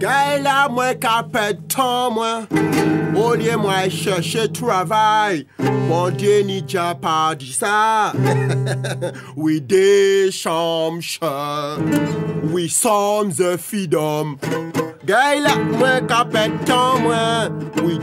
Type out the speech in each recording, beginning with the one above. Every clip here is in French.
Gay la mwen ka pet tan mwen, o liye mwen bon ni dja we dey sommes we som ze fidom. Gay la mwen ka pet tan we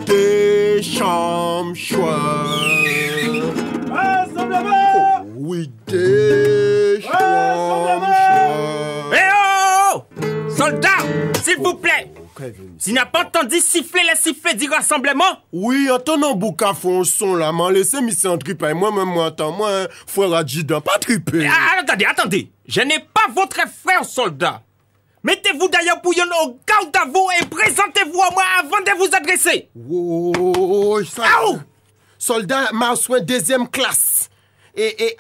Tu n'as pas entendu siffler les sifflets du rassemblement Oui, un Bouka font un son là, m'en laissé moi en Moi-même, moi, attends, moi, hein, frère adjudant, pas triper. Ah, ah, attendez, attendez. Je n'ai pas votre frère soldat. Mettez-vous d'ailleurs pour au garde à vous et présentez-vous à moi avant de vous adresser. Oh, Soldat marsouin deuxième classe et, et,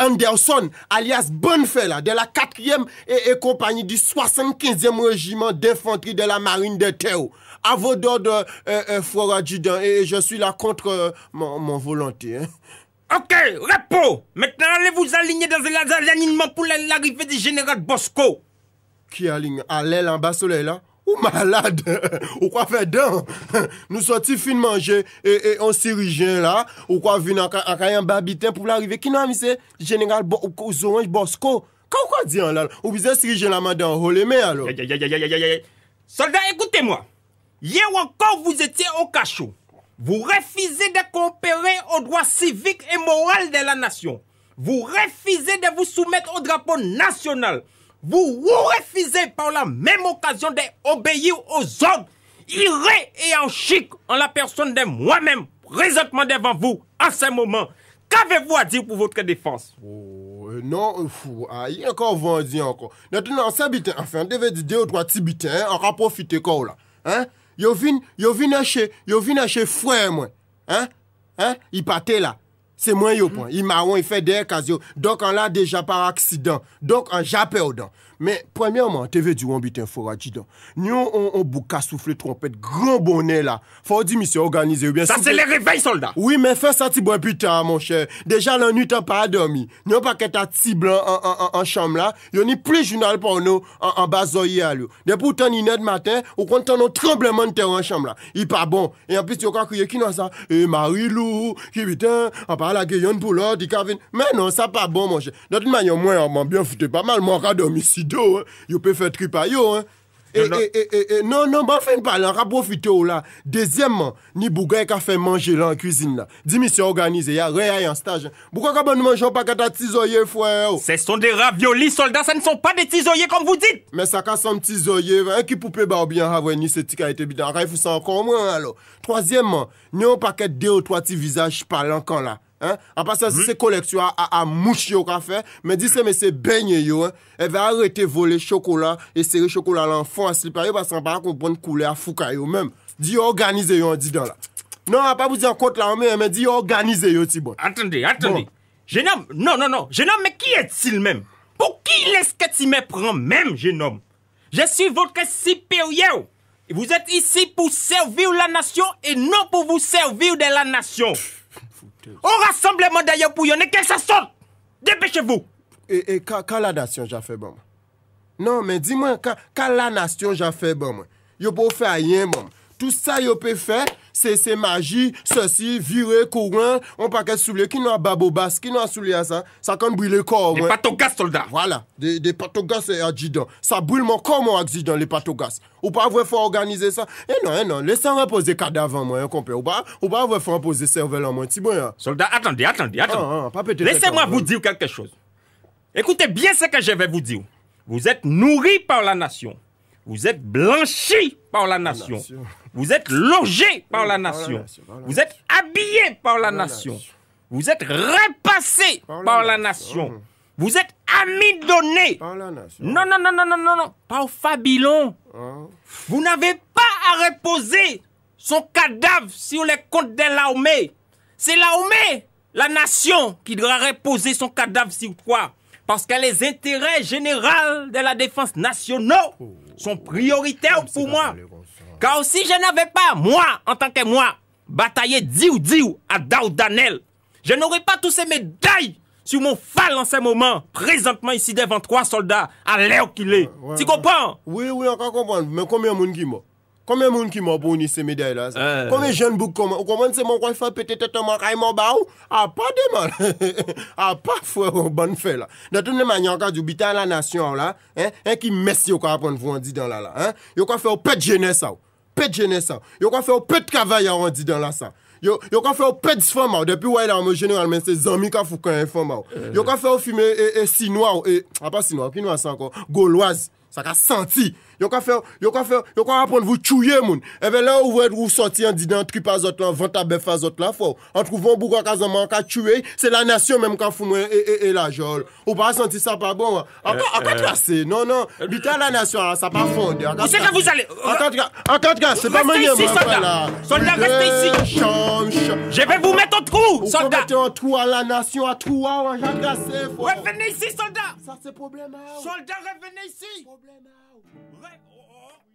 Anderson, alias Bonfella, de la 4e et, compagnie du 75e régiment d'infanterie de la marine de Théo. À vos ordres, euh, euh et je suis là contre euh, mon, volonté. Hein. Ok, repos Maintenant, allez vous aligner dans l'alignement pour l'arrivée du général Bosco. Qui aligne Allez, l'ambassadeur, là ou malade, ou quoi faire dents Nous sortis fin manger et, et on chirurgien là, ou quoi venir à un babitin pour l'arriver. Qui n'a mis c'est général Orange Bosco Quand quoi dire hein, là Ou bien chirurgien là madame, mains alors Soldat, écoutez-moi. Hier encore, vous étiez au cachot. Vous refusez de coopérer aux droits civiques et moraux de la nation. Vous refusez de vous soumettre au drapeau national vous vous refusez par la même occasion d'obéir aux ordres irés et en chic en la personne de moi-même, présentement devant vous, en ce moment. Qu'avez-vous à dire pour votre défense oh, euh, Non, euh, ah, y a encore vendu encore. Maintenant, ça bitin, enfin, devait dire deux ou trois petits bitins, on hein, va profiter quoi là. Hein Yo vin, yo chez, yo chez frère moi. Hein Hein Il partait là. Se mwen yo pon. Y ma won, y fe der kaz yo. Dok an la deja par aksidan. Dok an japer dan. Mais premièrement, TV du bon butin fort Nous on, on bouca souffle trompette grand bonnet là. Faut dire monsieur, organisez ou bien Ça c'est les réveils soldats. Oui, mais fais ça bon putain mon cher. Déjà la nuit t'as pas dormi. Nous pas qu'être à blanc en, en, en, chambre là, Y'en a plus journal pour nous en, en bas à lui. Dès pourtant une de matin, on compte on tremblement de terre en chambre là. Il pas bon. Et en plus tu as crié qui dans ça Et Marie Lou, qui putain, on parle à Guyon pour l'autre, il Mais non, ça pas bon mon cher. D'autre manière moi on m'a bien foutu pas mal moi dormi ici d'eau, hein. yo peut faire à yo. Hein. Et, non, non, bon, fin pas, on va profiter là. Deuxièmement, ni Bougain qui a fait manger là en cuisine là. Dimission organisée, il y a en stage. Hein. Pourquoi qu'on nous mangeons pas qu'à tisoyer, frère? Oh? Ce sont des raviolis, soldats, ce ne sont pas des tisoyers comme vous dites! Mais ça casse un tisoyer, Un qui poupée bah, bien avoir ah, ni ce qui a été bidon. faut ça encore moins alors. Troisièmement, nous pas qu'à deux ou trois petits visages parlants encore là. Hein? En passant, si oui. à à a, à, café, mais dis mais mais c'est mais Elle va yo, hein? va arrêter voler chocolat et serrer chocolat à l'enfant. Parce qu'on yo, qu'on pa fuka yo Même, on dit dans yo dit dans Non, pas vous dire en an là la mais organiser, organiser, yo Attendez, attendez. bon. non, non, non. non non, non, non, qui il même? Pour qui Po que tu me me même, même jenom? Je suis votre supérieur. Vous êtes ici pour servir la nation et non pour vous servir de la nation. Ou rassembleman dayan pou yon, e ke sa son? Depèche vou! E, e, ka la nasyon ja fè bon? Nan men, di mwen, ka la nasyon ja fè bon? Yo pou fè a yon, bon? Tout sa yo pe fè... C'est magie, ceci, viré, courant, on paquet souliers qui n'a babo basse, qui n'a sous à ça, ça quand brûle le corps. Des patogas soldat. Voilà, des, des patogas et adjidant. Ça brûle mon corps, mon accident, les patogas. Ou pas vrai, faut organiser ça. Eh non, eh non, laissez poser reposer cadavre, moi, hein, compère. Ou pas, ou pas vrai, faut reposer cervelle en moi, petit hein. Soldat, attendez, attendez, ah, attendez. Ah, Laissez-moi vous dire quelque chose. Écoutez bien ce que je vais vous dire. Vous êtes nourri par la nation. Vous êtes blanchi par La nation. Vous êtes logé par la nation. Vous êtes habillé par la nation. Vous êtes repassé par la nation. Oh. Vous êtes amidonné. Non, non, non, non, non, non, non. Par Fabilon. Oh. Vous n'avez pas à reposer son cadavre sur les comptes de l'armée. C'est l'armée, la nation, qui doit reposer son cadavre sur toi. Parce que les intérêts généraux de la défense nationale oh. sont prioritaires pour moi. Car si je n'avais pas, moi, en tant que moi, bataillé Diou Diou à Daoudanel, je n'aurais pas tous ces médailles sur mon fal en ce moment, présentement ici devant trois soldats, à l'heure qu'il est. tu comprends Oui, oui, on comprend. Mais combien de monde qui mort Combien de monde qui mort pour ces médailles-là euh. Combien de jeunes boucs comment Comment c'est mon quoi faire peut-être un à Ah, pas de mal. ah, pas frère, bonne fait là. De toute manière, quand du à la nation là, hein, hein qui merci au quoi vous en dit dans là là, hein. Yo quoi faire au jeunesse pe jene sa, yo ka fe ou pe tkavaya an di den la sa, yo ka fe ou pe disfoma ou, depi waye la an mo jene almen se zami ka fuken foma ou, yo ka fe ou fime e sinwa ou, a pa sinwa ki nou an san kon, goloaz ça a senti. Yo quoi faire, yo quoi faire, yo quoi, apprendre vous tuer moun. Et eh bien là où vous sortir en disant truc pas zot là, vente à bœuf zot là fort. En trouvant bourgeois casement ka tuer, c'est la nation même quand fou et, et, la jol. Ou pas senti ça pas bon. Encore hein. quoi euh, tracé. Euh. Non non, bita la nation hein, ça pas fondé. Hein, savez que vous allez euh, En de gars, c'est pas manier mon Soldat reste ici. Je vais vous mettre en trou, soldat. Vous mettez en trou à la nation, à trou à Revenez ici, soldat. Ça c'est problème. Soldat, revenez ici. problème. Rek, oh, oh,